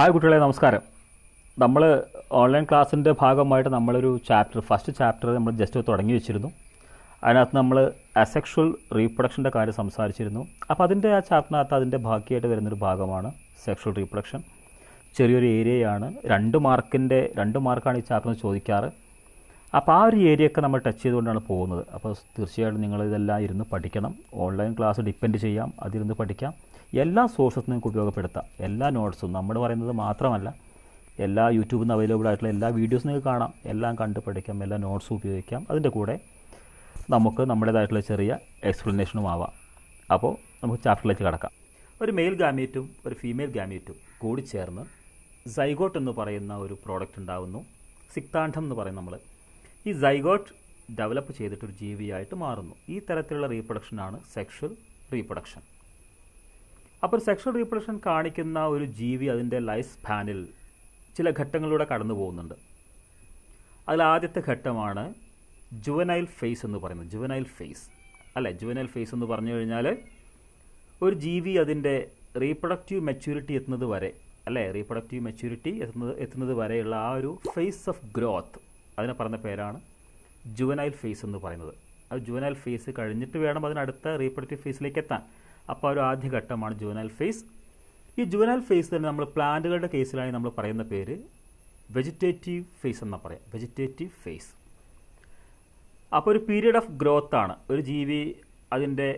hi കുട്ടികളെ നമസ്കാരം നമ്മൾ ഓൺലൈൻ ക്ലാസ്സിൻ്റെ ഭാഗമായിട്ട് നമ്മളൊരു ചാപ്റ്റർ ഫസ്റ്റ് ചാപ്റ്റർ നമ്മൾ ജസ്റ്റ് തുടങ്ങി വെച്ചിരുന്നു അതിനകത്ത് നമ്മൾ അസെക്ഷൽ റീപ്രൊഡക്ഷൻ്റെ കാര്യം സംസാരിച്ചിരുന്നു അപ്പോൾ അതിൻ്റെ ആ ചാപ്റ്ററിനകത്ത് അതിൻ്റെ ബാക്കിയായിട്ട് വരുന്നൊരു ഭാഗമാണ് സെക്ഷൽ റീപ്രൊഡക്ഷൻ ചെറിയൊരു ഏരിയയാണ് രണ്ട് മാർക്കിൻ്റെ രണ്ട് മാർക്കാണ് ഈ ചാപ്റ്റർ ചോദിക്കാറ് അപ്പോൾ ആ ഒരു ഏരിയയൊക്കെ നമ്മൾ ടച്ച് ചെയ്തുകൊണ്ടാണ് പോകുന്നത് അപ്പോൾ തീർച്ചയായിട്ടും നിങ്ങൾ ഇതെല്ലാം ഇരുന്ന് പഠിക്കണം ഓൺലൈൻ ക്ലാസ് ഡിപ്പെൻഡ് ചെയ്യാം അതിരുന്ന് പഠിക്കാം എല്ലാ സോഴ്സസ് നിങ്ങൾക്ക് ഉപയോഗപ്പെടുത്താം എല്ലാ നോട്ട്സും നമ്മൾ പറയുന്നത് മാത്രമല്ല എല്ലാ യൂട്യൂബിൽ നിന്ന് അവൈലബിൾ ആയിട്ടുള്ള എല്ലാ വീഡിയോസും നിങ്ങൾക്ക് കാണാം എല്ലാം കണ്ടു പഠിക്കാം എല്ലാ നോട്ട്സും ഉപയോഗിക്കാം അതിൻ്റെ കൂടെ നമുക്ക് നമ്മുടേതായിട്ടുള്ള ചെറിയ എക്സ്പ്ലനേഷനും ആവാം അപ്പോൾ നമുക്ക് ചാപ്റ്ററിലേക്ക് കടക്കാം ഒരു മെയിൽ ഗാമേറ്റും ഒരു ഫീമെയിൽ ഗാമേറ്റും കൂടി ചേർന്ന് സൈഗോട്ട് എന്ന് പറയുന്ന ഒരു പ്രോഡക്റ്റ് ഉണ്ടാകുന്നു സിക്താണ്ഠം എന്ന് പറയും നമ്മൾ ഈ സൈഗോട്ട് ഡെവലപ്പ് ചെയ്തിട്ടൊരു ജീവിയായിട്ട് മാറുന്നു ഈ തരത്തിലുള്ള റീപ്രൊഡക്ഷനാണ് സെക്ഷൽ റീപ്രൊഡക്ഷൻ അപ്പോൾ സെക്ഷൽ റീപ്രഡക്ഷൻ കാണിക്കുന്ന ഒരു ജീവി അതിൻ്റെ ലൈഫ് സ്പാനിൽ ചില ഘട്ടങ്ങളിലൂടെ കടന്നു പോകുന്നുണ്ട് അതിൽ ആദ്യത്തെ ഘട്ടമാണ് ജുവനൈൽ ഫേസ് എന്ന് പറയുന്നത് ജുവനൈൽ ഫേസ് അല്ലേ ജുവനൈൽ ഫേസ് എന്ന് പറഞ്ഞു കഴിഞ്ഞാൽ ഒരു ജീവി അതിൻ്റെ റീപ്രൊഡക്റ്റീവ് മെച്യൂരിറ്റി എത്തുന്നത് വരെ അല്ലേ റീപ്രൊഡക്റ്റീവ് മെച്യൂരിറ്റി എത്തുന്നത് എത്തുന്നത് വരെയുള്ള ആ ഒരു ഫേസ് ഓഫ് ഗ്രോത്ത് അതിനെ പറഞ്ഞ പേരാണ് ജുവനൈൽ ഫേസ് എന്ന് പറയുന്നത് ആ ജുവനൈൽ ഫേസ് കഴിഞ്ഞിട്ട് വേണം അതിനടുത്ത റീപ്രൊഡക്റ്റീവ് ഫേസിലേക്ക് എത്താൻ അപ്പോൾ ഒരു ആദ്യ ഘട്ടമാണ് ജുവനൽ ഫേസ് ഈ ജുവനൽ ഫേസ് തന്നെ നമ്മൾ പ്ലാന്റുകളുടെ കേസിലായി നമ്മൾ പറയുന്ന പേര് വെജിറ്റേറ്റീവ് ഫേസ് എന്നാണ് പറയാം വെജിറ്റേറ്റീവ് ഫേസ് അപ്പോൾ ഒരു പീരീഡ് ഓഫ് ഗ്രോത്ത് ആണ് ഒരു ജീവി അതിൻ്റെ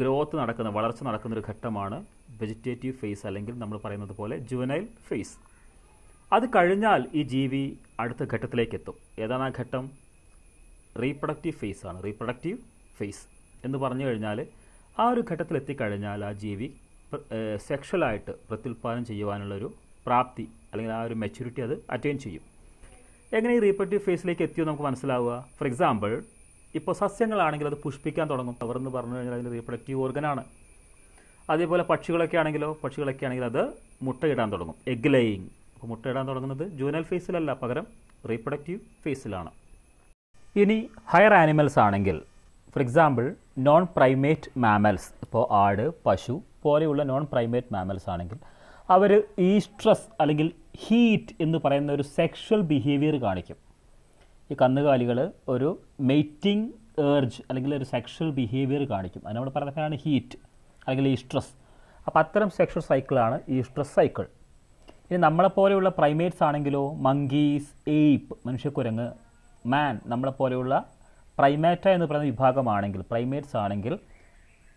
ഗ്രോത്ത് നടക്കുന്ന വളർച്ച നടക്കുന്ന ഒരു ഘട്ടമാണ് വെജിറ്റേറ്റീവ് ഫേസ് അല്ലെങ്കിൽ നമ്മൾ പറയുന്നത് പോലെ ജുവനൈൽ ഫേസ് അത് കഴിഞ്ഞാൽ ഈ ജീവി അടുത്ത ഘട്ടത്തിലേക്ക് എത്തും ഏതാണ് ആ ഘട്ടം റീപ്രൊഡക്റ്റീവ് ഫേസ് ആണ് റീപ്രൊഡക്റ്റീവ് ഫേസ് എന്ന് പറഞ്ഞു കഴിഞ്ഞാൽ ആ ഒരു ഘട്ടത്തിൽ എത്തിക്കഴിഞ്ഞാൽ ആ ജീവി സെക്ഷലായിട്ട് പ്രത്യുൽപാദനം ചെയ്യുവാനുള്ളൊരു പ്രാപ്തി അല്ലെങ്കിൽ ആ ഒരു മെച്യൂരിറ്റി അത് അറ്റൈൻ ചെയ്യും എങ്ങനെ ഈ റീപ്പറ്റീവ് ഫേസിലേക്ക് എത്തിയോ നമുക്ക് മനസ്സിലാവുക ഫോർ എക്സാമ്പിൾ ഇപ്പോൾ സസ്യങ്ങളാണെങ്കിൽ അത് പുഷ്പിക്കാൻ തുടങ്ങും അവർ എന്ന് പറഞ്ഞു കഴിഞ്ഞാൽ അതിൻ്റെ റീപ്രൊഡക്റ്റീവ് ഓർഗനാണ് അതേപോലെ പക്ഷികളൊക്കെ ആണെങ്കിലോ പക്ഷികളൊക്കെ ആണെങ്കിൽ അത് മുട്ടയിടാൻ തുടങ്ങും എഗ് ലൈയിങ് അപ്പോൾ മുട്ടയിടാൻ തുടങ്ങുന്നത് ജൂനൽ ഫേസിലല്ല പകരം റീപ്രൊഡക്റ്റീവ് ഫേസിലാണ് ഇനി ഹയർ ആനിമൽസ് ആണെങ്കിൽ for example non primate mammals ഇപ്പോൾ ആട് പശു പോലെയുള്ള നോൺ പ്രൈമേറ്റ് മാമൽസ് ആണെങ്കിൽ അവർ ഈ സ്ട്രെസ് അല്ലെങ്കിൽ ഹീറ്റ് എന്ന് പറയുന്ന ഒരു സെക്ഷൽ ബിഹേവിയർ കാണിക്കും ഈ കന്നുകാലികൾ ഒരു മെയ്റ്റിംഗ് ഏർജ് അല്ലെങ്കിൽ ഒരു സെക്ഷൽ ബിഹേവിയർ കാണിക്കും അത് നമ്മൾ പറയുന്നതാണ് ഹീറ്റ് അല്ലെങ്കിൽ ഈ സ്ട്രെസ് അപ്പോൾ അത്തരം സെക്ഷൽ സൈക്കിളാണ് ഈ സ്ട്രെസ് സൈക്കിൾ ഇനി നമ്മളെപ്പോലെയുള്ള പ്രൈമേറ്റ്സ് ആണെങ്കിലോ മങ്കീസ് എയ്പ്പ് മനുഷ്യക്കുരങ്ങ് മാൻ നമ്മളെപ്പോലെയുള്ള പ്രൈമേറ്റ എന്ന് പറയുന്ന വിഭാഗമാണെങ്കിൽ പ്രൈമേറ്റ്സ് ആണെങ്കിൽ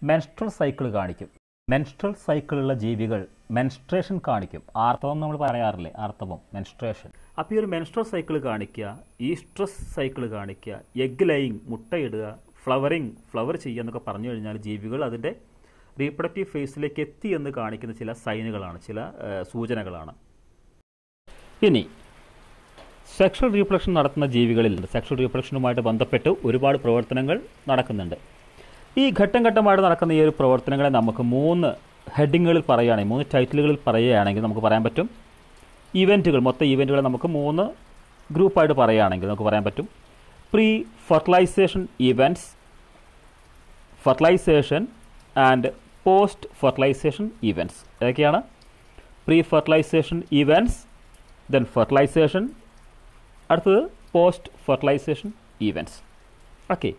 മെൻസ്ട്രൽ സൈക്കിൾ കാണിക്കും മെൻസ്ട്രൽ സൈക്കിളുള്ള ജീവികൾ മെൻസ്ട്രേഷൻ കാണിക്കും ആർത്തവം നമ്മൾ പറയാറില്ലേ ആർത്തവം മെൻസ്ട്രേഷൻ അപ്പോൾ ഈ ഒരു മെൻസ്ട്രൽ സൈക്കിൾ കാണിക്കുക ഈസ്ട്രസ് സൈക്കിൾ കാണിക്കുക എഗ് ലൈയിങ് മുട്ടയിടുക ഫ്ലവറിങ് ഫ്ലവർ ചെയ്യുക എന്നൊക്കെ പറഞ്ഞു കഴിഞ്ഞാൽ ജീവികൾ അതിൻ്റെ റീപ്രൊഡക്റ്റീവ് ഫേസിലേക്ക് എത്തി എന്ന് കാണിക്കുന്ന ചില സൈനുകളാണ് ചില സൂചനകളാണ് ഇനി സെക്ഷൽ റീപ്രൊഡക്ഷൻ നടത്തുന്ന ജീവികളിൽ സെക്ഷൽ റീപ്രൊഡക്ഷനുമായിട്ട് ബന്ധപ്പെട്ട് ഒരുപാട് പ്രവർത്തനങ്ങൾ നടക്കുന്നുണ്ട് ഈ ഘട്ടം ഘട്ടമായിട്ട് നടക്കുന്ന ഈ ഒരു പ്രവർത്തനങ്ങളെ നമുക്ക് മൂന്ന് ഹെഡിങ്ങുകളിൽ പറയുകയാണെങ്കിൽ മൂന്ന് ടൈറ്റിലുകളിൽ പറയുകയാണെങ്കിൽ നമുക്ക് പറയാൻ പറ്റും ഇവൻറ്റുകൾ മൊത്തം ഇവൻറ്റുകളെ നമുക്ക് മൂന്ന് ഗ്രൂപ്പായിട്ട് പറയുകയാണെങ്കിൽ നമുക്ക് പറയാൻ പറ്റും pre fertilisation events fertilisation and post fertilisation events ഏതൊക്കെയാണ് pre fertilisation events then fertilisation അടുത്തത് പോസ്റ്റ് ഫെർട്ടിലൈസേഷൻ ഈവൻറ്റ്സ് ഓക്കെ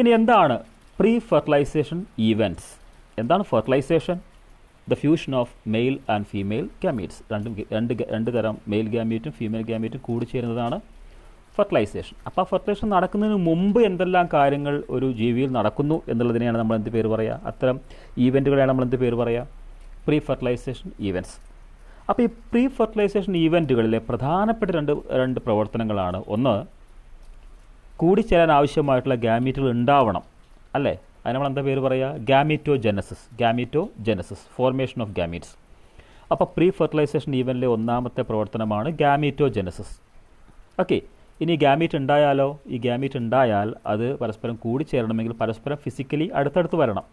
ഇനി എന്താണ് പ്രീ ഫെർട്ടിലൈസേഷൻ ഈവൻറ്റ്സ് എന്താണ് fertilisation the fusion of male and female gametes രണ്ടും രണ്ട് രണ്ട് തരം മെയിൽ ഗാമീറ്റും ഫീമെയിൽ ഗാമീറ്റും കൂടിച്ചേരുന്നതാണ് ഫെർട്ടിലൈസേഷൻ അപ്പോൾ ഫെർട്ടിലൈസേഷൻ നടക്കുന്നതിന് മുമ്പ് എന്തെല്ലാം കാര്യങ്ങൾ ഒരു ജീവിയിൽ നടക്കുന്നു എന്നുള്ളതിനെയാണ് നമ്മൾ എന്ത് പേര് പറയുക അത്തരം ഈവൻറ്റുകളെയാണ് നമ്മൾ എന്ത് പേര് പറയുക പ്രീ ഫെർട്ടിലൈസേഷൻ ഈവൻറ്റ്സ് അപ്പോൾ ഈ പ്രീ ഫെർട്ടിലൈസേഷൻ ഈവൻറ്റുകളിലെ പ്രധാനപ്പെട്ട രണ്ട് രണ്ട് പ്രവർത്തനങ്ങളാണ് ഒന്ന് കൂടിച്ചേരാൻ ആവശ്യമായിട്ടുള്ള ഗാമീറ്റുകൾ ഉണ്ടാവണം അല്ലേ അതിന് നമ്മൾ എന്താ പേര് പറയുക gametogenesis gametogenesis formation of gametes അപ്പോൾ പ്രീ ഫെർട്ടിലൈസേഷൻ ഈവൻറ്റിലെ ഒന്നാമത്തെ പ്രവർത്തനമാണ് ഗാമീറ്റോ ജെനസിസ് ഓക്കെ ഇനി ഗാമീറ്റ് ഉണ്ടായാലോ ഈ ഗാമീറ്റ് ഉണ്ടായാൽ അത് പരസ്പരം കൂടിച്ചേരണമെങ്കിൽ പരസ്പരം ഫിസിക്കലി അടുത്തടുത്ത് വരണം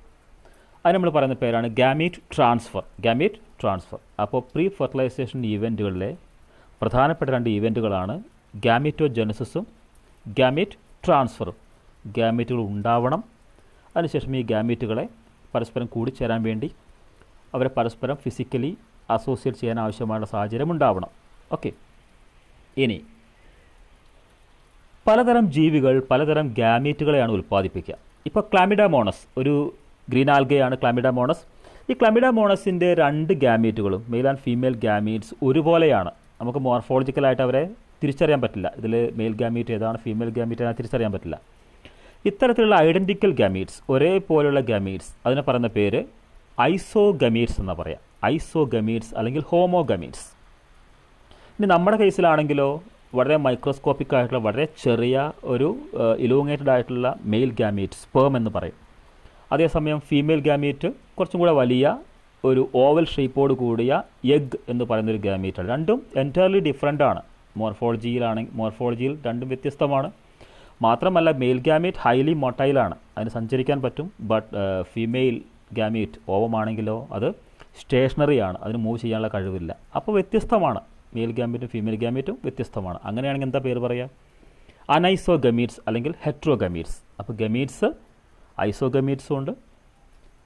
അത് നമ്മൾ പറയുന്ന പേരാണ് ഗാമീറ്റ് ട്രാൻസ്ഫർ ഗാമീറ്റ് ട്രാൻസ്ഫർ അപ്പോൾ പ്രീ ഫെർട്ടിലൈസേഷൻ ഇവൻറ്റുകളിലെ പ്രധാനപ്പെട്ട രണ്ട് ഇവൻറ്റുകളാണ് ഗാമീറ്റോ ജെനസിസും ഗാമീറ്റ് ട്രാൻസ്ഫറും ഗാമീറ്റുകൾ ഉണ്ടാവണം അതിനുശേഷം ഈ ഗാമീറ്റുകളെ പരസ്പരം കൂടിച്ചേരാൻ വേണ്ടി അവരെ പരസ്പരം ഫിസിക്കലി അസോസിയേറ്റ് ചെയ്യാൻ ആവശ്യമായ സാഹചര്യം ഉണ്ടാവണം ഓക്കെ ഇനി പലതരം ജീവികൾ പലതരം ഗാമീറ്റുകളെയാണ് ഉൽപ്പാദിപ്പിക്കുക ഇപ്പോൾ ക്ലാമിഡ മോണസ് ഒരു ഗ്രീൻ ആൽഗയാണ് ക്ലമിഡമോണസ് ഈ ക്ലമിഡമോണസിൻ്റെ രണ്ട് ഗാമീറ്റുകളും മെയിൽ ആൻഡ് ഫീമെയിൽ ഗാമീറ്റ്സ് ഒരുപോലെയാണ് നമുക്ക് മോർഫോളജിക്കലായിട്ട് അവരെ തിരിച്ചറിയാൻ പറ്റില്ല ഇതിൽ മെയിൽ ഗാമീറ്റ് ഏതാണ് ഫീമെയിൽ ഗാമീറ്റ് ഏതാണ് തിരിച്ചറിയാൻ പറ്റില്ല ഇത്തരത്തിലുള്ള ഐഡൻറ്റിക്കൽ ഗാമീറ്റ്സ് ഒരേപോലെയുള്ള ഗാമീറ്റ്സ് അതിനെ പറയുന്ന പേര് ഐസോ ഗമീറ്റ്സ് എന്നാണ് പറയാം ഐസോ ഗമീറ്റ്സ് അല്ലെങ്കിൽ ഹോമോ ഗമീറ്റ്സ് ഇനി നമ്മുടെ കേസിലാണെങ്കിലോ വളരെ മൈക്രോസ്കോപ്പിക് ആയിട്ടുള്ള വളരെ ചെറിയ ഒരു ഇലൂങ്ങേറ്റഡ് ആയിട്ടുള്ള മെയിൽ ഗാമീറ്റ് സ്പേം എന്ന് പറയും അതേസമയം ഫീമെയിൽ ഗാമീറ്റ് കുറച്ചും കൂടെ വലിയ ഒരു ഓവൽ ഷേപ്പോട് കൂടിയ എഗ് എന്ന് പറയുന്നൊരു ഗാമീറ്റാണ് രണ്ടും എൻറ്റയർലി ഡിഫറെൻ്റ് ആണ് മോർഫോളജിയിലാണെങ്കിൽ മോർഫോളജിയിൽ രണ്ടും വ്യത്യസ്തമാണ് മാത്രമല്ല മെയിൽ ഗാമീറ്റ് ഹൈലി മൊട്ടൈലാണ് അതിന് സഞ്ചരിക്കാൻ പറ്റും ബട്ട് ഫീമെയിൽ ഗാമീറ്റ് ഓവമാണെങ്കിലോ അത് സ്റ്റേഷനറി ആണ് അതിന് മൂവ് ചെയ്യാനുള്ള കഴിവില്ല അപ്പോൾ വ്യത്യസ്തമാണ് മെയിൽ ഗാമീറ്റും ഫീമെയിൽ ഗാമീറ്റും വ്യത്യസ്തമാണ് അങ്ങനെയാണെങ്കിൽ എന്താ പേര് പറയുക അനൈസോ ഗമീറ്റ്സ് അല്ലെങ്കിൽ ഹെട്രോ ഗമീറ്റ്സ് അപ്പോൾ ഗമീറ്റ്സ് ഐസോഗമീറ്റ്സും ഉണ്ട്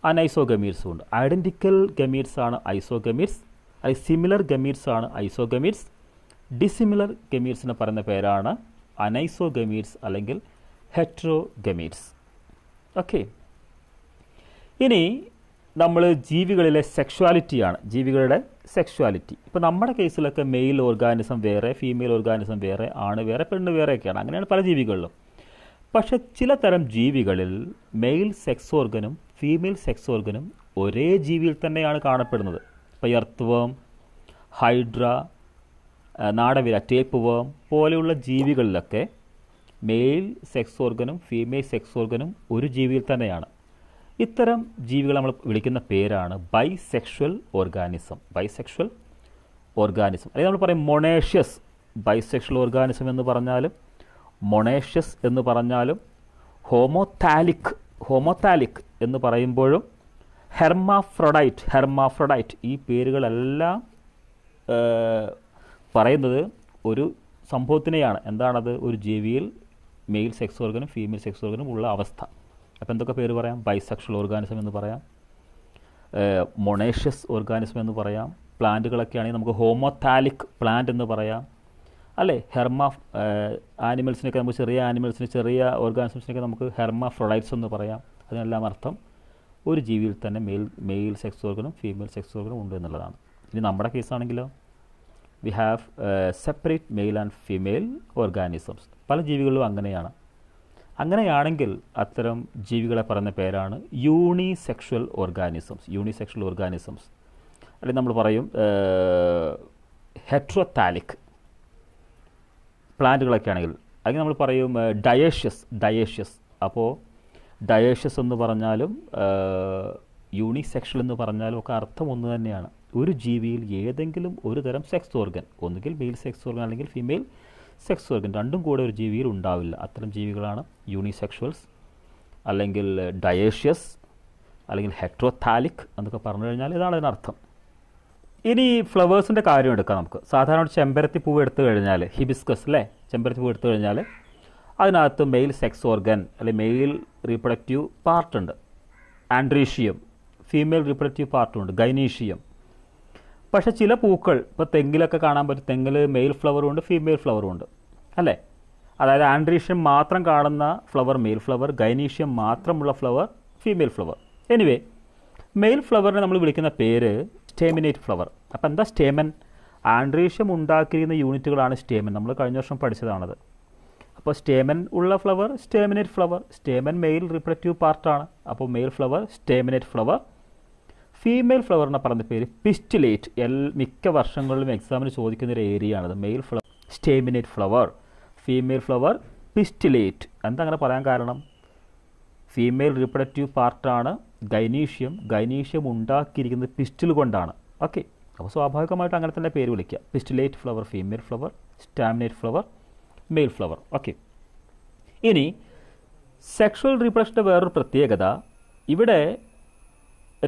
അനൈസോഗമീറ്റ്സും ഉണ്ട് ഐഡൻറ്റിക്കൽ ഗമീറ്റ്സ് ആണ് ഐസോഗമീറ്റ്സ് അത് സിമിലർ ഗമീറ്റ്സ് ആണ് ഐസോഗമീറ്റ്സ് ഡിസിമിലർ എന്ന് പറയുന്ന പേരാണ് അനൈസോഗമീറ്റ്സ് അല്ലെങ്കിൽ ഹെട്രോഗമീറ്റ്സ് ഓക്കെ ഇനി നമ്മൾ ജീവികളിലെ സെക്ഷുവാലിറ്റിയാണ് ജീവികളുടെ സെക്ഷുവാലിറ്റി ഇപ്പോൾ നമ്മുടെ കേസിലൊക്കെ മെയിൽ ഓർഗാനിസം വേറെ ഫീമെയിൽ ഓർഗാനിസം വേറെ ആണ് വേറെ പെണ്ണ് വേറെയൊക്കെയാണ് അങ്ങനെയാണ് പല ജീവികളിലും പക്ഷെ ചിലതരം ജീവികളിൽ മെയിൽ സെക്സ് ഓർഗനും ഫീമെയിൽ സെക്സ് ഓർഗനും ഒരേ ജീവിയിൽ തന്നെയാണ് കാണപ്പെടുന്നത് ഇപ്പോൾ എർത്തവം ഹൈഡ്ര നാടവിര ടേപ്പ് വേം പോലെയുള്ള ജീവികളിലൊക്കെ മെയിൽ സെക്സ് ഓർഗനും ഫീമെയിൽ സെക്സ് ഓർഗനും ഒരു ജീവിയിൽ തന്നെയാണ് ഇത്തരം ജീവികൾ നമ്മൾ വിളിക്കുന്ന പേരാണ് ബൈസെക്ഷൽ ഓർഗാനിസം ബൈസെക്ഷൽ ഓർഗാനിസം അല്ലെങ്കിൽ നമ്മൾ പറയും മൊണേഷ്യസ് ബൈസെക്ഷൽ ഓർഗാനിസം എന്ന് പറഞ്ഞാലും മൊണേഷ്യസ് എന്ന് പറഞ്ഞാലും ഹോമോതാലിക് ഹോമോതാലിക് എന്ന് പറയുമ്പോഴും ഹെർമാഫ്രൊഡൈറ്റ് ഹെർമാഫ്രൊഡൈറ്റ് ഈ പേരുകളെല്ലാം പറയുന്നത് ഒരു സംഭവത്തിനെയാണ് എന്താണത് ഒരു ജീവിയിൽ മെയിൽ സെക്സ് ഓർഗനും ഫീമെയിൽ സെക്സ് ഓർഗനും ഉള്ള അവസ്ഥ അപ്പോൾ എന്തൊക്കെ പേര് പറയാം ബൈസെക്ഷൽ ഓർഗാനിസം എന്ന് പറയാം മൊണേഷ്യസ് ഓർഗാനിസം എന്ന് പറയാം പ്ലാന്റുകളൊക്കെ ആണെങ്കിൽ നമുക്ക് ഹോമോതാലിക് പ്ലാന്റ് എന്ന് പറയാം അല്ലേ ഹെർമ ആനിമൽസിനൊക്കെ നമുക്ക് ചെറിയ ആനിമൽസിന് ചെറിയ ഓർഗാനിസംസിനൊക്കെ നമുക്ക് ഹെർമ ഫ്രൊഡൈറ്റ്സ് എന്ന് പറയാം അതിനെല്ലാം അർത്ഥം ഒരു ജീവിയിൽ തന്നെ മെയിൽ മെയിൽ സെക്സ് ഓർഗനും ഫീമെയിൽ സെക്സ് ഓർഗനും ഉണ്ട് എന്നുള്ളതാണ് ഇനി നമ്മുടെ കേസാണെങ്കിലോ we have separate male and female organisms പല ജീവികളിലും അങ്ങനെയാണ് അങ്ങനെയാണെങ്കിൽ അത്തരം ജീവികളെ പറയുന്ന പേരാണ് യൂണിസെക്ഷൽ ഓർഗാനിസംസ് യൂണിസെക്ഷൽ ഓർഗാനിസംസ് അല്ലെങ്കിൽ നമ്മൾ പറയും ഹെട്രോതാലിക് പ്ലാന്റുകളൊക്കെ ആണെങ്കിൽ അല്ലെങ്കിൽ നമ്മൾ പറയും ഡയേഷ്യസ് ഡയേഷ്യസ് അപ്പോൾ ഡയേഷ്യസ് എന്ന് പറഞ്ഞാലും യൂണിസെക്ഷൽ എന്ന് പറഞ്ഞാലും ഒക്കെ അർത്ഥം ഒന്ന് തന്നെയാണ് ഒരു ജീവിയിൽ ഏതെങ്കിലും ഒരു തരം സെക്സ് ഓർഗൻ ഒന്നുകിൽ മെയിൽ സെക്സ് ഓർഗൻ അല്ലെങ്കിൽ ഫീമെയിൽ സെക്സ് ഓർഗൻ രണ്ടും കൂടെ ഒരു ജീവിയിൽ ഉണ്ടാവില്ല അത്തരം ജീവികളാണ് യൂണിസെക്ഷൽസ് അല്ലെങ്കിൽ ഡയേഷ്യസ് അല്ലെങ്കിൽ ഹെട്രോതാലിക് എന്നൊക്കെ പറഞ്ഞു കഴിഞ്ഞാൽ ഇതാണ് അതിനർത്ഥം ഇനി ഫ്ലവേഴ്സിൻ്റെ കാര്യം എടുക്കാം നമുക്ക് സാധാരണ ചെമ്പരത്തി പൂവ് എടുത്തു കഴിഞ്ഞാൽ ഹിബിസ്കസ് അല്ലേ ചെമ്പരത്തി പൂവ് എടുത്തു കഴിഞ്ഞാൽ അതിനകത്ത് മെയിൽ സെക്സ് ഓർഗൻ അല്ലെങ്കിൽ മെയിൽ റീപ്രൊഡക്റ്റീവ് പാർട്ടുണ്ട് ആൻഡ്രീഷ്യം ഫീമെയിൽ റീപ്രൊഡക്റ്റീവ് പാർട്ടുണ്ട് ഗൈനീഷ്യം പക്ഷേ ചില പൂക്കൾ ഇപ്പോൾ തെങ്ങിലൊക്കെ കാണാൻ പറ്റും തെങ്ങിൽ മെയിൽ ഫ്ലവറും ഉണ്ട് ഫീമെയിൽ ഫ്ലവറും ഉണ്ട് അല്ലേ അതായത് ആൻഡ്രീഷ്യം മാത്രം കാണുന്ന ഫ്ലവർ മെയിൽ ഫ്ലവർ ഗൈനീഷ്യം മാത്രമുള്ള flower female flower anyway male ഫ്ലവറിനെ നമ്മൾ വിളിക്കുന്ന പേര് സ്റ്റേമിനേറ്റ് ഫ്ലവർ അപ്പോൾ എന്താ സ്റ്റേമൻ ആൻഡ്രീഷ്യം ഉണ്ടാക്കിയിരുന്ന യൂണിറ്റുകളാണ് സ്റ്റേമൻ നമ്മൾ കഴിഞ്ഞ വർഷം പഠിച്ചതാണത് അപ്പോൾ സ്റ്റേമൻ ഉള്ള flower staminate flower stamen male reproductive പാർട്ടാണ് അപ്പോൾ male flower staminate flower female flower ഫ്ലവറിനെ പറയുന്ന പേര് പിസ്റ്റിലേറ്റ് എൽ മിക്ക വർഷങ്ങളിലും എക്സാമിന് ചോദിക്കുന്ന ഒരു ഏരിയ ആണത് male flower staminate flower female flower pistillate എന്താ അങ്ങനെ പറയാൻ കാരണം ഫീമെയിൽ റീപ്രഡക്റ്റീവ് പാർട്ടാണ് ഗൈനീഷ്യം ഗൈനീഷ്യം ഉണ്ടാക്കിയിരിക്കുന്നത് പിസ്റ്റിൽ കൊണ്ടാണ് ഓക്കെ അപ്പോൾ സ്വാഭാവികമായിട്ട് അങ്ങനെ തന്നെ പേര് വിളിക്കുക pistillate flower female flower staminate flower male flower okay ഇനി സെക്ഷൽ റീപ്രഡക്ഷൻ്റെ വേറൊരു പ്രത്യേകത ഇവിടെ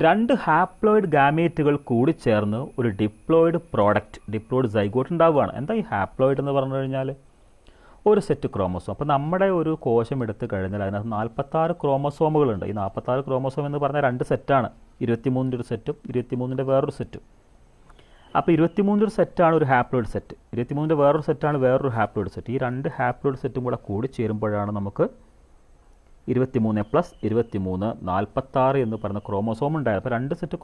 രണ്ട് ഹാപ്ലോയിഡ് ഗാമേറ്റുകൾ കൂടി ചേർന്ന് ഒരു ഡിപ്ലോയിഡ് പ്രോഡക്റ്റ് ഡിപ്ലോയിഡ് സൈഗോട്ട് ഉണ്ടാവുകയാണ് എന്താ ഈ ഹാപ്ലോയിഡ് എന്ന് പറഞ്ഞു കഴിഞ്ഞാൽ ഒരു സെറ്റ് ക്രോമസോം അപ്പോൾ നമ്മുടെ ഒരു കോശം എടുത്തു കഴിഞ്ഞാൽ അതിനകത്ത് നാൽപ്പത്താറ് ക്രോമസോമുകളുണ്ട് ഈ നാൽപ്പത്താറ് ക്രോമസോം എന്ന് പറഞ്ഞാൽ രണ്ട് സെറ്റാണ് ഇരുപത്തിമൂന്നിൻ്റെ ഒരു സെറ്റും ഇരുപത്തിമൂന്നിൻ്റെ വേറൊരു സെറ്റും അപ്പോൾ ഇരുപത്തിമൂന്നിൻ്റെ ഒരു സെറ്റാണ് ഒരു ഹാപ്ലോയിഡ് സെറ്റ് ഇരുപത്തിമൂന്നിൻ്റെ വേറൊരു സെറ്റാണ് വേറൊരു ഹാപ്ലോയിഡ് സെറ്റ് ഈ രണ്ട് ഹാപ്ലോയിഡ് സെറ്റും കൂടെ കൂടി ചേരുമ്പോഴാണ് നമുക്ക് ഇരുപത്തിമൂന്ന് പ്ലസ് ഇരുപത്തിമൂന്ന് നാൽപ്പത്താറ് എന്ന് പറയുന്ന ക്രോമസോം ഉണ്ടായത് അപ്പോൾ രണ്ട് സെറ്റ്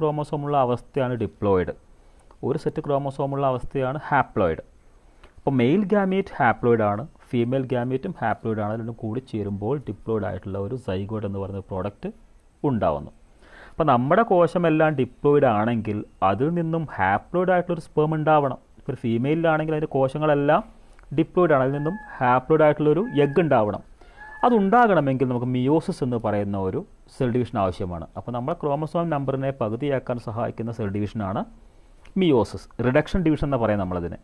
ഉള്ള അവസ്ഥയാണ് ഡിപ്ലോയിഡ് ഒരു സെറ്റ് ഉള്ള അവസ്ഥയാണ് ഹാപ്ലോയിഡ് അപ്പോൾ മെയിൽ ഗാമേറ്റ് ഹാപ്ലോയിഡ് ആണ് ഫീമെയിൽ ഗ്യാമേറ്റും ഹാപ്ലോയിഡ് ആണ് രണ്ടും കൂടി ചേരുമ്പോൾ ഡിപ്ലോയിഡ് ആയിട്ടുള്ള ഒരു സൈഗോഡ് എന്ന് പറയുന്ന പ്രോഡക്റ്റ് ഉണ്ടാവുന്നു അപ്പോൾ നമ്മുടെ കോശമെല്ലാം ഡിപ്ലോയിഡ് ആണെങ്കിൽ അതിൽ നിന്നും ഹാപ്ലോയിഡ് ആയിട്ടുള്ളൊരു സ്പേം ഉണ്ടാവണം ഇപ്പോൾ ഫീമെയിലാണെങ്കിൽ അതിൻ്റെ കോശങ്ങളെല്ലാം ഡിപ്ലോയിഡ് ആണ് അതിൽ നിന്നും ഹാപ്ലോയിഡ് ആയിട്ടുള്ളൊരു എഗ് ഉണ്ടാവണം അതുണ്ടാകണമെങ്കിൽ നമുക്ക് മിയോസിസ് എന്ന് പറയുന്ന ഒരു സെൽ ഡിവിഷൻ ആവശ്യമാണ് അപ്പോൾ നമ്മുടെ ക്രോമസോം നമ്പറിനെ പകുതിയാക്കാൻ സഹായിക്കുന്ന സെൽ ഡിവിഷനാണ് മിയോസിസ് റിഡക്ഷൻ ഡിവിഷൻ എന്ന് പറയാം നമ്മളതിന്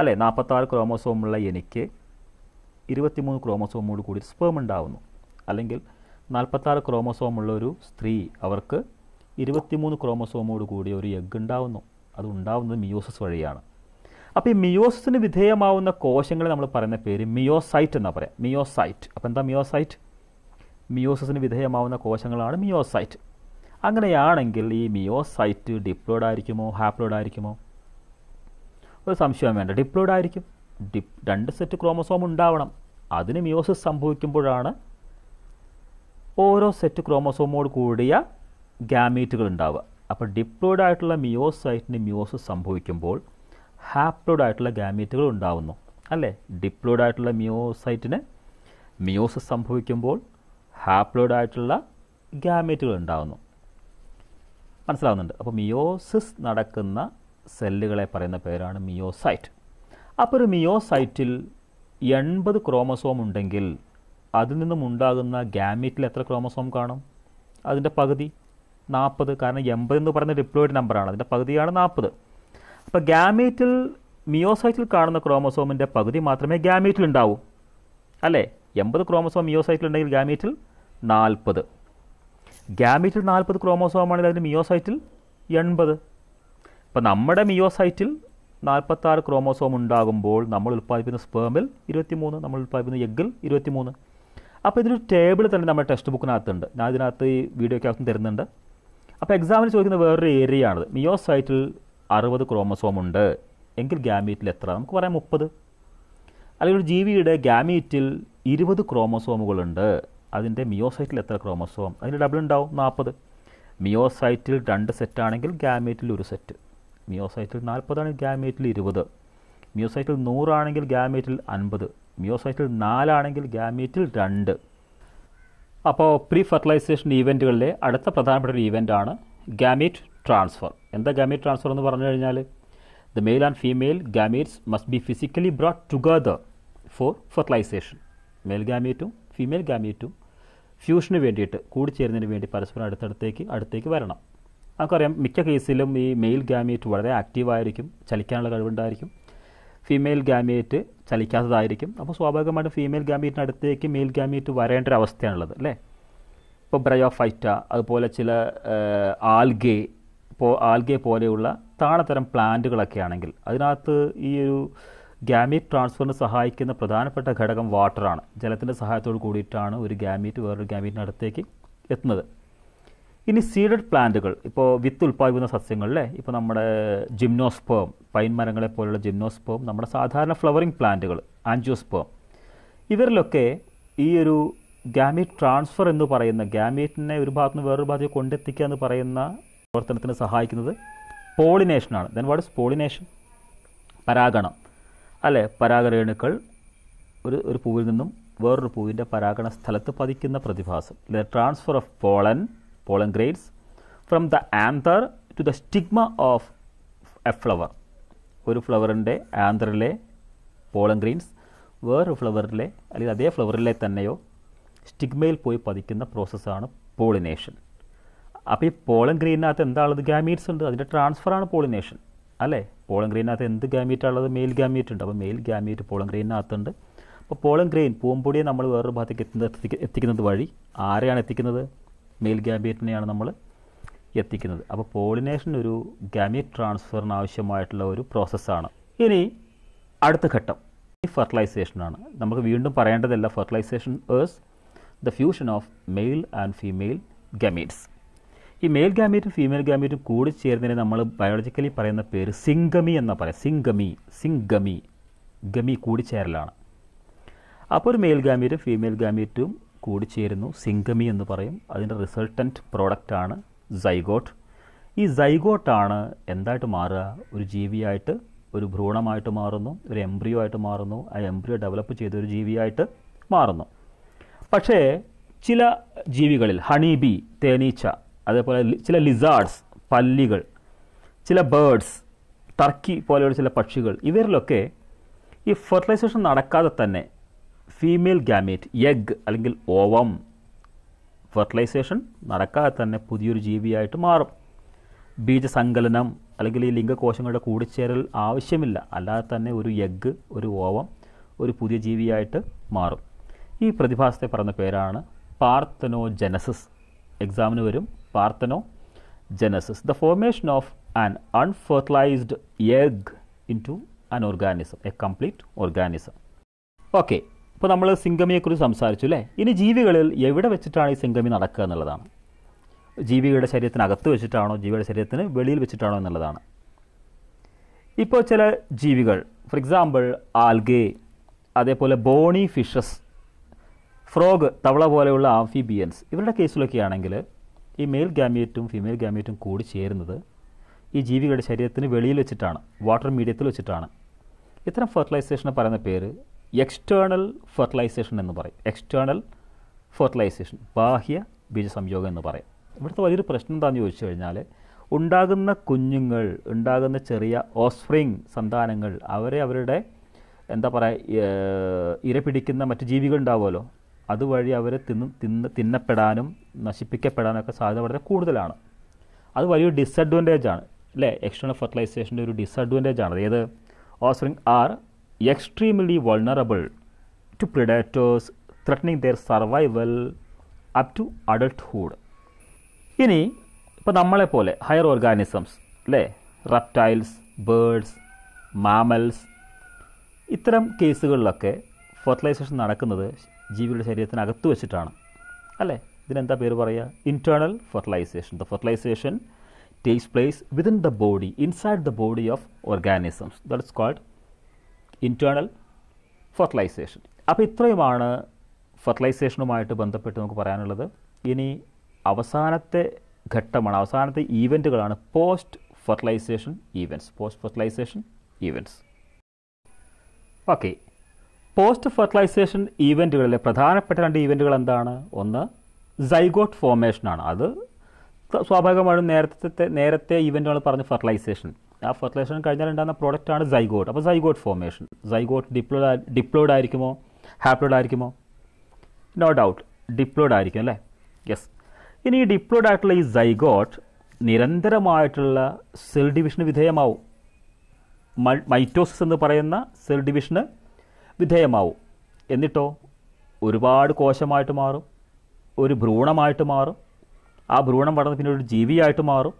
അല്ലേ നാൽപ്പത്താറ് ക്രോമസോമുള്ള എനിക്ക് ഇരുപത്തിമൂന്ന് ക്രോമസോമോട് കൂടി സ്പേം ഉണ്ടാവുന്നു അല്ലെങ്കിൽ നാൽപ്പത്താറ് ക്രോമസോമുള്ള ഒരു സ്ത്രീ അവർക്ക് ഇരുപത്തിമൂന്ന് ക്രോമസോമോട് കൂടി ഒരു എഗ് ഉണ്ടാവുന്നു അത് ഉണ്ടാവുന്നത് മിയോസിസ് വഴിയാണ് അപ്പോൾ ഈ മിയോസിന് വിധേയമാവുന്ന കോശങ്ങളെ നമ്മൾ പറയുന്ന പേര് മിയോസൈറ്റ് എന്നാണ് പറയാം മിയോസൈറ്റ് അപ്പോൾ എന്താ മിയോസൈറ്റ് മിയോസിന് വിധേയമാവുന്ന കോശങ്ങളാണ് മിയോസൈറ്റ് അങ്ങനെയാണെങ്കിൽ ഈ മിയോസൈറ്റ് ഡിപ്ലോയിഡ് ആയിരിക്കുമോ ഹാപ്ലോയിഡ് ആയിരിക്കുമോ ഒരു സംശയം വേണ്ട ഡിപ്ലോയിഡ് ആയിരിക്കും രണ്ട് സെറ്റ് ക്രോമസോം ഉണ്ടാവണം അതിന് മിയോസിസ് സംഭവിക്കുമ്പോഴാണ് ഓരോ സെറ്റ് ക്രോമസോമോട് കൂടിയ ഗാമീറ്റുകൾ ഉണ്ടാവുക അപ്പോൾ ഡിപ്ലോയിഡ് ആയിട്ടുള്ള മിയോസൈറ്റിന് മിയോസിസ് സംഭവിക്കുമ്പോൾ ഹാപ്ലോയിഡ് ആയിട്ടുള്ള ഗാമീറ്റുകൾ ഉണ്ടാവുന്നു അല്ലേ ഡിപ്ലോയിഡ് ആയിട്ടുള്ള മിയോസൈറ്റിന് മിയോസിസ് സംഭവിക്കുമ്പോൾ ഹാപ്ലോയിഡ് ആയിട്ടുള്ള ഗാമീറ്റുകൾ ഉണ്ടാവുന്നു മനസ്സിലാവുന്നുണ്ട് അപ്പോൾ മിയോസിസ് നടക്കുന്ന സെല്ലുകളെ പറയുന്ന പേരാണ് മിയോസൈറ്റ് അപ്പോൾ ഒരു മിയോസൈറ്റിൽ എൺപത് ക്രോമസോം ഉണ്ടെങ്കിൽ അതിൽ നിന്നും ഉണ്ടാകുന്ന ഗാമീറ്റിൽ എത്ര ക്രോമസോം കാണും അതിൻ്റെ പകുതി നാൽപ്പത് കാരണം എൺപത് എന്ന് പറയുന്ന ഡിപ്ലോയിഡ് നമ്പറാണ് അതിൻ്റെ പകുതിയാണ് നാൽപ്പത് അപ്പോൾ ഗാമീറ്റിൽ മിയോസൈറ്റിൽ കാണുന്ന ക്രോമസോമിൻ്റെ പകുതി മാത്രമേ ഗാമീറ്റിൽ ഉണ്ടാവൂ അല്ലേ എൺപത് ക്രോമസോം മിയോസൈറ്റിൽ ഉണ്ടെങ്കിൽ ഗാമീറ്റിൽ നാൽപ്പത് ഗാമീറ്റിൽ നാൽപ്പത് ക്രോമസോമാണെങ്കിൽ അതിൻ്റെ മിയോസൈറ്റിൽ എൺപത് അപ്പോൾ നമ്മുടെ മിയോസൈറ്റിൽ നാൽപ്പത്താറ് ക്രോമോസോം ഉണ്ടാകുമ്പോൾ നമ്മൾ ഉൽപ്പാദിപ്പിക്കുന്ന സ്പേമിൽ ഇരുപത്തിമൂന്ന് നമ്മൾ ഉൽപ്പാദിപ്പിക്കുന്ന എഗ്ഗിൽ ഇരുപത്തിമൂന്ന് അപ്പോൾ ഇതൊരു ടേബിൾ തന്നെ നമ്മുടെ ടെക്സ്റ്റ് ബുക്കിനകത്തുണ്ട് ഞാൻ ഇതിനകത്ത് ഈ വീഡിയോക്കകത്തും തരുന്നുണ്ട് അപ്പോൾ എക്സാമിന് ചോദിക്കുന്ന വേറൊരു ഏരിയ ആണത് മിയോസൈറ്റിൽ അറുപത് ക്രോമസോം ഉണ്ട് എങ്കിൽ ഗാമീറ്റിൽ എത്ര നമുക്ക് പറയാം മുപ്പത് അല്ലെങ്കിൽ ഒരു ജീവിയുടെ ഗാമീറ്റിൽ ഇരുപത് ക്രോമസോമുകളുണ്ട് അതിൻ്റെ മിയോസൈറ്റിൽ എത്ര ക്രോമസോം അതിന് ഡബിൾ ഉണ്ടാവും നാൽപ്പത് മിയോസൈറ്റിൽ രണ്ട് സെറ്റാണെങ്കിൽ ഗാമീറ്റിൽ ഒരു സെറ്റ് മിയോസൈറ്റിൽ നാൽപ്പതാണെങ്കിൽ ഗ്യാമേറ്റിൽ ഇരുപത് മിയോസൈറ്റിൽ നൂറാണെങ്കിൽ ഗ്യാമേറ്റിൽ അൻപത് മിയോസൈറ്റിൽ നാലാണെങ്കിൽ ഗ്യാമേറ്റിൽ രണ്ട് അപ്പോൾ പ്രീ ഫെർട്ടിലൈസേഷൻ ഈവൻറ്റുകളിലെ അടുത്ത പ്രധാനപ്പെട്ട ഒരു ആണ് ഗാമേറ്റ് ട്രാൻസ്ഫർ എന്താ ഗാമേറ്റ് ട്രാൻസ്ഫർ എന്ന് പറഞ്ഞു കഴിഞ്ഞാൽ the male and female gametes must be physically brought together for fertilisation male ഗാമേറ്റും ഫീമെയിൽ ഗാമേറ്റും ഫ്യൂഷന് വേണ്ടിയിട്ട് കൂടിച്ചേരുന്നതിന് വേണ്ടി പരസ്പരം അടുത്തടുത്തേക്ക് അടുത്തേക്ക് വരണം നമുക്കറിയാം മിക്ക കേസിലും ഈ മെയിൽ ഗാമേറ്റ് വളരെ ആക്റ്റീവായിരിക്കും ചലിക്കാനുള്ള കഴിവുണ്ടായിരിക്കും ഫീമെയിൽ ഗാമേറ്റ് ചലിക്കാത്തതായിരിക്കും അപ്പോൾ സ്വാഭാവികമായിട്ടും ഫീമെയിൽ ഗാമേറ്റിനടുത്തേക്ക് അടുത്തേക്ക് മെയിൽ ഗാമേറ്റ് വരേണ്ട ഒരു അവസ്ഥയാണുള്ളത് അല്ലേ ഇപ്പോൾ ബ്രയോഫൈറ്റ അതുപോലെ ചില ആൽഗെ പോ ആൽഗെ പോലെയുള്ള താണതരം പ്ലാന്റുകളൊക്കെ ആണെങ്കിൽ അതിനകത്ത് ഈ ഒരു ഗാമീറ്റ് ട്രാൻസ്ഫറിന് സഹായിക്കുന്ന പ്രധാനപ്പെട്ട ഘടകം വാട്ടറാണ് ജലത്തിൻ്റെ സഹായത്തോട് കൂടിയിട്ടാണ് ഒരു ഗാമീറ്റ് വേറൊരു ഗാമേറ്റിനടുത്തേക്ക് എത്തുന്നത് ഇനി സീഡഡ് പ്ലാന്റുകൾ ഇപ്പോൾ വിത്ത് ഉൽപ്പാദിപ്പിക്കുന്ന സസ്യങ്ങളിലെ ഇപ്പോൾ നമ്മുടെ ജിംനോസ്പോം പൈൻ മരങ്ങളെ പോലുള്ള ജിംനോസ്പോം നമ്മുടെ സാധാരണ ഫ്ലവറിംഗ് പ്ലാന്റുകൾ ആൻജിയോസ്പോം ഇവരിലൊക്കെ ഈ ഒരു ഗാമീറ്റ് ട്രാൻസ്ഫർ എന്ന് പറയുന്ന ഗാമീറ്റിനെ ഒരു ഭാഗത്ത് നിന്ന് വേറൊരു ഭാഗത്തേക്ക് കൊണ്ടെത്തിക്കുക എന്ന് പറയുന്ന പ്രവർത്തനത്തിന് സഹായിക്കുന്നത് പോളിനേഷനാണ് ദെൻ വാട്ട് ഇസ് പോളിനേഷൻ പരാഗണം അല്ലേ പരാഗരേണുക്കൾ ഒരു ഒരു പൂവിൽ നിന്നും വേറൊരു പൂവിൻ്റെ പരാഗണ സ്ഥലത്ത് പതിക്കുന്ന പ്രതിഭാസം the transfer of pollen pollen grains from the anther to the stigma of a flower ഒരു ഫ്ലവറിൻ്റെ ആന്തറിലെ പോളൻ ഗ്രീൻസ് വേറൊരു ഫ്ലവറിലെ അല്ലെങ്കിൽ അതേ ഫ്ലവറിലെ തന്നെയോ സ്റ്റിഗ്മയിൽ പോയി പതിക്കുന്ന പ്രോസസ്സാണ് പോളിനേഷൻ അപ്പോൾ ഈ പോളൻ ഗ്രീനകത്ത് എന്താണുള്ളത് ഗാമീറ്റ്സ് ഉണ്ട് അതിൻ്റെ ട്രാൻസ്ഫറാണ് പോളിനേഷൻ അല്ലേ പോളൻ ഗ്രീനകത്ത് എന്ത് ഗാമീറ്റാണുള്ളത് മെയിൽ ഗാമീറ്റ് ഉണ്ട് അപ്പോൾ മെയിൽ ഗാമീറ്റ് പോളൻ ഗ്രീനകത്തുണ്ട് അപ്പോൾ പോളൻ ഗ്രെയിൻ പൂമ്പൊടിയെ നമ്മൾ വേറൊരു ഭാഗത്തേക്ക് എത്തുന്ന എത്തിക്കുന്നത് വഴി ആരെയാണ് എത്തിക്കുന്നത് മെയിൽ ഗാമ്പിയറ്റിനെയാണ് നമ്മൾ എത്തിക്കുന്നത് അപ്പോൾ പോളിനേഷൻ ഒരു ഗാമിയറ്റ് ട്രാൻസ്ഫറിന് ആവശ്യമായിട്ടുള്ള ഒരു പ്രോസസ്സാണ് ഇനി അടുത്ത ഘട്ടം ഫെർട്ടിലൈസേഷനാണ് നമുക്ക് വീണ്ടും പറയേണ്ടതല്ല fertilisation is the fusion of male and female gametes ഈ മെയിൽ ഗാമീറ്റും ഫീമെയിൽ ഗാമീറ്റും കൂടി ചേരുന്നതിന് നമ്മൾ ബയോളജിക്കലി പറയുന്ന പേര് സിംഗമി എന്നാ പറയുക സിംഗമി സിംഗമി ഗമി കൂടിച്ചേരലാണ് അപ്പോൾ ഒരു മെയിൽ ഗാമീറ്റും ഫീമെയിൽ ഗാമീറ്റും കൂടിച്ചേരുന്നു സിംഗമി എന്ന് പറയും അതിൻ്റെ റിസൾട്ടൻറ്റ് പ്രോഡക്റ്റാണ് സൈഗോട്ട് ഈ സൈഗോട്ടാണ് എന്തായിട്ട് മാറുക ഒരു ജീവിയായിട്ട് ഒരു ഭ്രൂണമായിട്ട് മാറുന്നു ഒരു എംബ്രിയോ ആയിട്ട് മാറുന്നു ആ എംബ്രിയോ ഡെവലപ്പ് ചെയ്ത ഒരു ജീവിയായിട്ട് മാറുന്നു പക്ഷേ ചില ജീവികളിൽ ഹണി ബി തേനീച്ച അതേപോലെ ചില ലിസാർഡ്സ് പല്ലികൾ ചില ബേഡ്സ് ടർക്കി പോലെയുള്ള ചില പക്ഷികൾ ഇവരിലൊക്കെ ഈ ഫെർട്ടിലൈസേഷൻ നടക്കാതെ തന്നെ ഫീമെയിൽ ഗാമേറ്റ് എഗ് അല്ലെങ്കിൽ ഓവം ഫെർട്ടിലൈസേഷൻ നടക്കാതെ തന്നെ പുതിയൊരു ജീവിയായിട്ട് മാറും ബീജസങ്കലനം അല്ലെങ്കിൽ ഈ ലിംഗകോശങ്ങളുടെ കൂടിച്ചേരൽ ആവശ്യമില്ല അല്ലാതെ തന്നെ ഒരു എഗ് ഒരു ഓവം ഒരു പുതിയ ജീവിയായിട്ട് മാറും ഈ പ്രതിഭാസത്തെ പറഞ്ഞ പേരാണ് പാർത്തനോ ജനസിസ് എക്സാമിന് വരും parthenogenesis the formation of an unfertilised egg into an organism a complete organism okay ഇപ്പോൾ നമ്മൾ സിംഗമിയെക്കുറിച്ച് സംസാരിച്ചു അല്ലേ ഇനി ജീവികളിൽ എവിടെ വെച്ചിട്ടാണ് ഈ സിംഗമി നടക്കുക എന്നുള്ളതാണ് ജീവിയുടെ ശരീരത്തിനകത്ത് വെച്ചിട്ടാണോ ജീവിയുടെ ശരീരത്തിന് വെളിയിൽ വെച്ചിട്ടാണോ എന്നുള്ളതാണ് ഇപ്പോൾ ചില ജീവികൾ ഫോർ എക്സാമ്പിൾ ആൽഗേ അതേപോലെ ബോണി ഫിഷസ് ഫ്രോഗ് തവള പോലെയുള്ള ആംഫിബിയൻസ് ഇവരുടെ കേസിലൊക്കെ ആണെങ്കിൽ ഈ മെയിൽ ഗാമിയറ്റും ഫീമെയിൽ ഗാമിയറ്റും കൂടി ചേരുന്നത് ഈ ജീവികളുടെ ശരീരത്തിന് വെളിയിൽ വെച്ചിട്ടാണ് വാട്ടർ മീഡിയത്തിൽ വെച്ചിട്ടാണ് ഇത്തരം ഫെർട്ടിലൈസേഷന് പറയുന്ന പേര് എക്സ്റ്റേണൽ ഫെർട്ടിലൈസേഷൻ എന്ന് പറയും എക്സ്റ്റേണൽ ഫെർട്ടിലൈസേഷൻ ബാഹ്യ ബീജസംയോഗം എന്ന് പറയും ഇവിടുത്തെ വലിയൊരു പ്രശ്നം എന്താണെന്ന് ചോദിച്ചു കഴിഞ്ഞാൽ ഉണ്ടാകുന്ന കുഞ്ഞുങ്ങൾ ഉണ്ടാകുന്ന ചെറിയ ഓസ്ഫ്രിങ് സന്താനങ്ങൾ അവരെ അവരുടെ എന്താ പറയുക ഇരപിടിക്കുന്ന മറ്റ് ജീവികൾ ഉണ്ടാവുമല്ലോ അതുവഴി അവരെ തിന്ന് തിന്ന് തിന്നപ്പെടാനും നശിപ്പിക്കപ്പെടാനൊക്കെ സാധ്യത വളരെ കൂടുതലാണ് അത് വലിയൊരു ഡിസഡ്വാൻറ്റേജാണ് അല്ലേ എക്സ്റ്റേണൽ ഫെർട്ടിലൈസേഷൻ്റെ ഒരു ഡിസഡ്വാൻറ്റേജാണ് അതായത് offspring are extremely vulnerable to predators threatening their survival up to adulthood ഇനി ഇപ്പോൾ നമ്മളെപ്പോലെ ഹയർ ഓർഗാനിസംസ് അല്ലേ റെപ്റ്റൈൽസ് ബേഡ്സ് മാമൽസ് ഇത്തരം കേസുകളിലൊക്കെ ഫെർട്ടിലൈസേഷൻ നടക്കുന്നത് ജീവിയുടെ ശരീരത്തിനകത്ത് വെച്ചിട്ടാണ് അല്ലേ ഇതിനെന്താ പേര് പറയുക internal fertilisation the fertilisation takes place within the body inside the body of organisms that's called internal fertilisation അപ്പോൾ ഇത്രയുമാണ് ഫെർട്ടിലൈസേഷനുമായിട്ട് ബന്ധപ്പെട്ട് നമുക്ക് പറയാനുള്ളത് ഇനി അവസാനത്തെ ഘട്ടമാണ് അവസാനത്തെ ഈവൻറ്റുകളാണ് post fertilisation events post fertilisation events okay post fertilisation ഈവൻറ്റുകളിലെ പ്രധാനപ്പെട്ട രണ്ട് ഈവൻറ്റുകൾ എന്താണ് ഒന്ന് സൈഗോട്ട് ഫോർമേഷനാണ് അത് സ്വാഭാവികമായും നേരത്തെ നേരത്തെ ഈവൻറ്റുകൾ പറഞ്ഞ് ഫെർട്ടിലൈസേഷൻ ആ ഫെർട്ടിലൈസേഷൻ കഴിഞ്ഞാൽ ഉണ്ടാകുന്ന പ്രോഡക്റ്റ് ആണ് സൈഗോട്ട് അപ്പോൾ zygote formation zygote diploid diploid ആയിരിക്കുമോ ഹാപ്ലോഡ് ആയിരിക്കുമോ നോ ഡൗട്ട് ഡിപ്ലോഡ് ആയിരിക്കും അല്ലേ യെസ് ഇനി ഈ ഡിപ്ലോഡ് ആയിട്ടുള്ള ഈ സൈഗോട്ട് നിരന്തരമായിട്ടുള്ള സെൽ ഡിവിഷന് വിധേയമാവും മൈറ്റോസിസ് എന്ന് പറയുന്ന സെൽ ഡിവിഷന് വിധേയമാവും എന്നിട്ടോ ഒരുപാട് കോശമായിട്ട് മാറും ഒരു ഭ്രൂണമായിട്ട് മാറും ആ ഭ്രൂണം വളർന്ന് പിന്നെ ഒരു ജീവിയായിട്ട് മാറും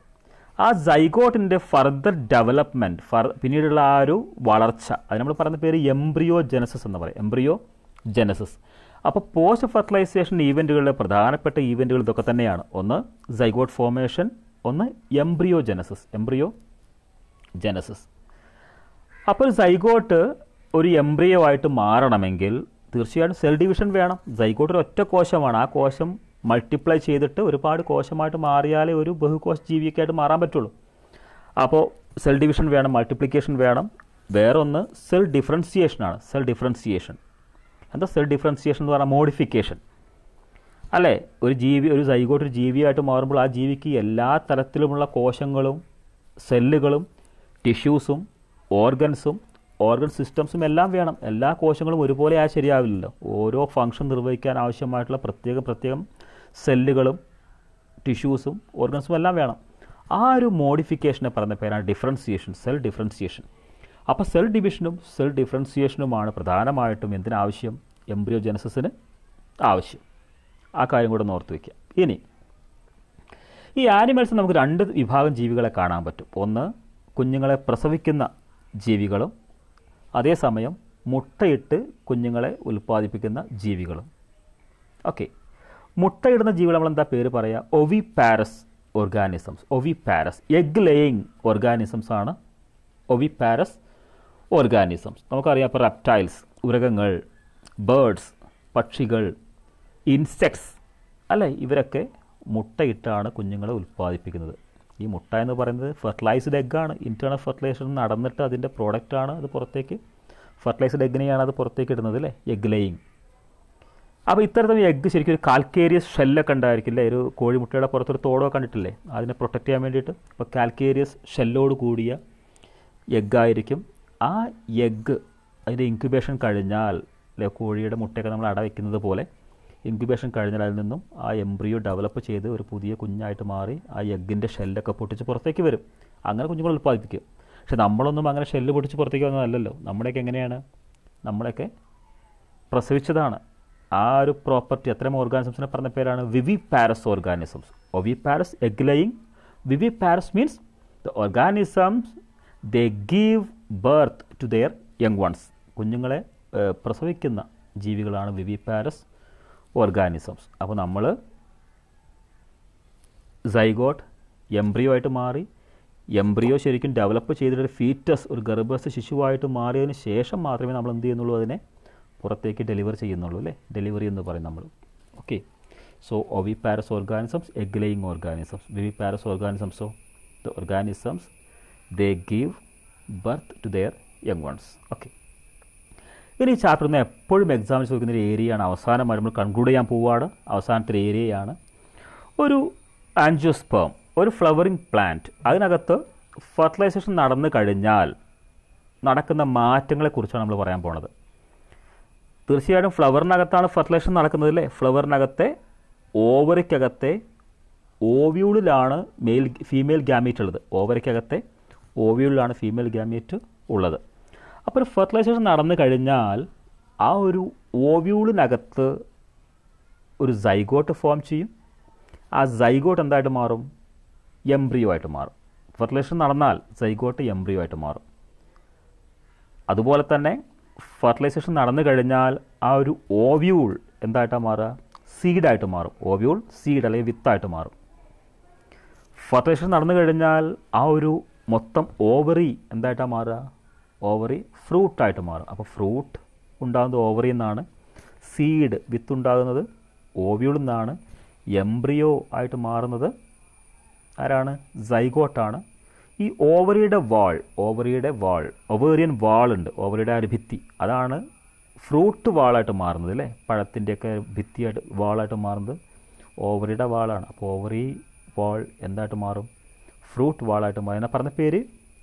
ആ സൈഗോട്ടിൻ്റെ ഫർദർ ഡെവലപ്മെൻറ്റ് ഫർ പിന്നീടുള്ള ആ ഒരു വളർച്ച അത് നമ്മൾ പറയുന്ന പേര് എംബ്രിയോ ജെനസിസ് എന്ന് പറയും എംബ്രിയോ ജെനസിസ് അപ്പോൾ പോസ്റ്റ് ഫെർട്ടിലൈസേഷൻ ഈവൻറ്റുകളിലെ പ്രധാനപ്പെട്ട ഈവൻറ്റുകൾ ഇതൊക്കെ തന്നെയാണ് ഒന്ന് സൈഗോട്ട് ഫോർമേഷൻ ഒന്ന് എംബ്രിയോ ജെനസിസ് എംബ്രിയോ ജെനസിസ് അപ്പോൾ ഒരു സൈഗോട്ട് ഒരു എംബ്രിയോ ആയിട്ട് മാറണമെങ്കിൽ തീർച്ചയായിട്ടും സെൽ ഡിവിഷൻ വേണം സൈഗോട്ട് ഒരു ഒറ്റ കോശമാണ് ആ കോശം മൾട്ടിപ്ലൈ ചെയ്തിട്ട് ഒരുപാട് കോശമായിട്ട് മാറിയാലേ ഒരു ബഹുകോശ ജീവിയൊക്കെയായിട്ട് മാറാൻ പറ്റുള്ളൂ അപ്പോൾ സെൽ ഡിവിഷൻ വേണം മൾട്ടിപ്ലിക്കേഷൻ വേണം വേറൊന്ന് സെൽ ഡിഫറൻസിയേഷനാണ് സെൽ ഡിഫറൻസിയേഷൻ എന്താ സെൽ ഡിഫറൻസിയേഷൻ എന്ന് പറഞ്ഞാൽ മോഡിഫിക്കേഷൻ അല്ലേ ഒരു ജീവി ഒരു സൈഗോട്ട് ഒരു ജീവിയായിട്ട് മാറുമ്പോൾ ആ ജീവിക്ക് എല്ലാ തരത്തിലുമുള്ള കോശങ്ങളും സെല്ലുകളും ടിഷ്യൂസും ഓർഗൻസും ഓർഗൻ സിസ്റ്റംസും എല്ലാം വേണം എല്ലാ കോശങ്ങളും ഒരുപോലെ ആ ശരിയാവില്ലല്ലോ ഓരോ ഫങ്ഷൻ നിർവഹിക്കാൻ ആവശ്യമായിട്ടുള്ള പ്രത്യേകം പ്രത്യേകം സെല്ലുകളും ടിഷ്യൂസും ഓർഗൻസും എല്ലാം വേണം ആ ഒരു മോഡിഫിക്കേഷനെ പറയുന്ന പേരാണ് ഡിഫറൻസിയേഷൻ സെൽ ഡിഫറൻസിയേഷൻ അപ്പോൾ സെൽ ഡിവിഷനും സെൽ ഡിഫറൻസിയേഷനുമാണ് പ്രധാനമായിട്ടും എന്തിനാവശ്യം എംബ്രിയോജനസിന് ആവശ്യം ആ കാര്യം കൂടെ ഓർത്ത് വയ്ക്കുക ഇനി ഈ ആനിമൽസ് നമുക്ക് രണ്ട് വിഭാഗം ജീവികളെ കാണാൻ പറ്റും ഒന്ന് കുഞ്ഞുങ്ങളെ പ്രസവിക്കുന്ന ജീവികളും അതേസമയം മുട്ടയിട്ട് കുഞ്ഞുങ്ങളെ ഉൽപ്പാദിപ്പിക്കുന്ന ജീവികളും ഓക്കെ മുട്ടയിടുന്ന ജീവികൾ നമ്മൾ എന്താ പേര് പറയുക oviparous organisms oviparous egg laying organisms ആണ് ഒവി പാരസ് ഓർഗാനിസംസ് നമുക്കറിയാം ഇപ്പോൾ റെപ്റ്റൈൽസ് ഉരകങ്ങൾ ബേഡ്സ് പക്ഷികൾ ഇൻസെക്ട്സ് അല്ലേ ഇവരൊക്കെ മുട്ടയിട്ടാണ് കുഞ്ഞുങ്ങളെ ഉൽപ്പാദിപ്പിക്കുന്നത് ഈ മുട്ട എന്ന് പറയുന്നത് ഫെർട്ടിലൈസ്ഡ് എഗ്ഗാണ് ഇൻറ്റേർണൽ ഫെർട്ടിലൈസേഷൻ നടന്നിട്ട് അതിൻ്റെ പ്രോഡക്റ്റാണ് അത് പുറത്തേക്ക് ഫെർട്ടിലൈസ്ഡ് എഗ്ഗിനെയാണ് അത് പുറത്തേക്ക് ഇടുന്നത് അല്ലേ എഗ് ലേയിങ് അപ്പോൾ ഇത്തരത്തിൽ എഗ്ഗ് ശരിക്കും ഒരു കാൽക്കേരിയസ് ഷെല്ലൊക്കെ ഉണ്ടായിരിക്കില്ലേ ഒരു കോഴിമുട്ടയുടെ പുറത്തൊരു തോടോ കണ്ടിട്ടില്ലേ അതിനെ പ്രൊട്ടക്റ്റ് ചെയ്യാൻ വേണ്ടിയിട്ട് അപ്പോൾ കാൽക്കേരിയസ് ഷെല്ലോട് കൂടിയ എഗ്ഗായിരിക്കും ആ എഗ്ഗ് അതിൻ്റെ ഇൻക്യുബേഷൻ കഴിഞ്ഞാൽ അല്ലെ കോഴിയുടെ മുട്ടയൊക്കെ നമ്മൾ അടവയ്ക്കുന്നത് പോലെ ഇൻക്യുബേഷൻ കഴിഞ്ഞാൽ അതിൽ നിന്നും ആ എംബ്രിയോ ഡെവലപ്പ് ചെയ്ത് ഒരു പുതിയ കുഞ്ഞായിട്ട് മാറി ആ എഗ്ഗിൻ്റെ ഷെല്ലൊക്കെ പൊട്ടിച്ച് പുറത്തേക്ക് വരും അങ്ങനെ കുഞ്ഞുങ്ങൾ ഉൽപ്പാദിപ്പിക്കും പക്ഷെ നമ്മളൊന്നും അങ്ങനെ ഷെല്ല് പൊട്ടിച്ച് പുറത്തേക്ക് വന്നതല്ലല്ലോ നമ്മളൊക്കെ എങ്ങനെയാണ് നമ്മളൊക്കെ പ്രസവിച്ചതാണ് ആ ഒരു പ്രോപ്പർട്ടി അത്തരം ഓർഗാനിസംസിനെ പറഞ്ഞ പേരാണ് viviparous organisms oviparous egg laying viviparous means the organisms they give birth to their young ones കുഞ്ഞുങ്ങളെ പ്രസവിക്കുന്ന ജീവികളാണ് വിവി പാരസ് ഓർഗാനിസംസ് അപ്പോൾ നമ്മൾ സൈഗോട്ട് എംബ്രിയോ ആയിട്ട് മാറി എംബ്രിയോ ശരിക്കും ഡെവലപ്പ് ചെയ്തിട്ട് ഫീറ്റസ് ഒരു ഗർഭസ്ഥ ശിശുവായിട്ട് മാറിയതിന് ശേഷം മാത്രമേ നമ്മൾ എന്ത് ചെയ്യുന്നുള്ളൂ അതിനെ പുറത്തേക്ക് ഡെലിവർ ചെയ്യുന്നുള്ളൂ അല്ലേ ഡെലിവറി എന്ന് പറയും നമ്മൾ okay so parous organisms egg laying organisms viviparous ഓർഗാനിസംസോ the organisms they give birth to their young ones okay ഇനി ഈ ചാപ്റ്ററിൽ നിന്ന് എപ്പോഴും എക്സാമിന് ചോദിക്കുന്ന ഒരു ഏരിയയാണ് അവസാനമായി നമ്മൾ കൺക്ലൂഡ് ചെയ്യാൻ പോവുകയാണ് അവസാനത്തെ ഒരു ഏരിയയാണ് ഒരു ആൻജിയോസ്പേം ഒരു ഫ്ലവറിംഗ് പ്ലാന്റ് അതിനകത്ത് ഫെർട്ടിലൈസേഷൻ നടന്നു കഴിഞ്ഞാൽ നടക്കുന്ന മാറ്റങ്ങളെക്കുറിച്ചാണ് നമ്മൾ പറയാൻ പോണത് തീർച്ചയായിട്ടും ഫ്ലവറിനകത്താണ് ഫെർട്ടിലൈസേഷൻ നടക്കുന്നത് അല്ലേ ഫ്ലവറിനകത്തെ ഓവറിക്കകത്തെ ഓവ്യൂളിലാണ് മെയിൽ ഫീമെയിൽ ഗ്യാമേറ്റ് ഉള്ളത് ഓവറിക്കകത്തെ ഓവ്യൂളിലാണ് ഫീമെയിൽ ഗ്യാമേറ്റ് ഉള്ളത് അപ്പോൾ ഒരു ഫെർട്ടിലൈസേഷൻ നടന്നു കഴിഞ്ഞാൽ ആ ഒരു ഓവ്യൂളിനകത്ത് ഒരു സൈഗോട്ട് ഫോം ചെയ്യും ആ സൈഗോട്ട് എന്തായിട്ട് മാറും എംബ്രിയോ ആയിട്ട് മാറും ഫെർട്ടിലൈസേഷൻ നടന്നാൽ സൈഗോട്ട് എംബ്രിയോ ആയിട്ട് മാറും അതുപോലെ തന്നെ ഫെർട്ടിലൈസേഷൻ നടന്നു കഴിഞ്ഞാൽ ആ ഒരു ഓവ്യൂൾ എന്തായിട്ടാണ് മാറുക സീഡായിട്ട് മാറും ഓവ്യൂൾ സീഡ് അല്ലെങ്കിൽ വിത്തായിട്ട് മാറും ഫെർട്ടിലൈസേഷൻ നടന്നു കഴിഞ്ഞാൽ ആ ഒരു മൊത്തം ഓവറി എന്തായിട്ടാണ് മാറുക ഓവറി ഫ്രൂട്ടായിട്ട് മാറും അപ്പോൾ ഫ്രൂട്ട് ഉണ്ടാകുന്നത് ഓവറി എന്നാണ് സീഡ് വിത്ത് ഉണ്ടാകുന്നത് ഓവ്യൂൾ എന്നാണ് എംബ്രിയോ ആയിട്ട് മാറുന്നത് ആരാണ് സൈഗോട്ടാണ് ഈ ഓവറിയുടെ വാൾ ഓവറിയുടെ വാൾ ഓവേറിയൻ വാൾ ഉണ്ട് ഓവറിയുടെ ആ ഒരു ഭിത്തി അതാണ് ഫ്രൂട്ട് വാളായിട്ട് മാറുന്നത് അല്ലേ പഴത്തിൻ്റെയൊക്കെ ഭിത്തിയായിട്ട് വാളായിട്ട് മാറുന്നത് ഓവറിയുടെ വാളാണ് അപ്പോൾ ഓവറി വാൾ എന്തായിട്ട് മാറും ഫ്രൂട്ട് വാളായിട്ട് മാറും എന്നാൽ പറഞ്ഞ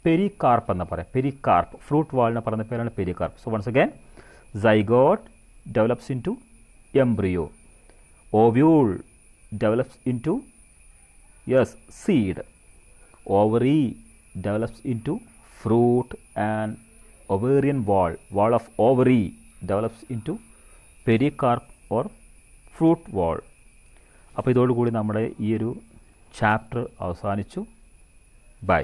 പേര് കാർപ്പ് എന്നാണ് പറയാം കാർപ്പ് ഫ്രൂട്ട് വാളിനെ പറഞ്ഞ പേരാണ് കാർപ്പ് so once again zygote develops into embryo ovule develops into yes seed ovary develops into fruit and ovarian wall, wall of ovary develops into pericarp or fruit wall അപ്പോൾ ഇതോടുകൂടി നമ്മുടെ ഈ ഒരു chapter അവസാനിച്ചു by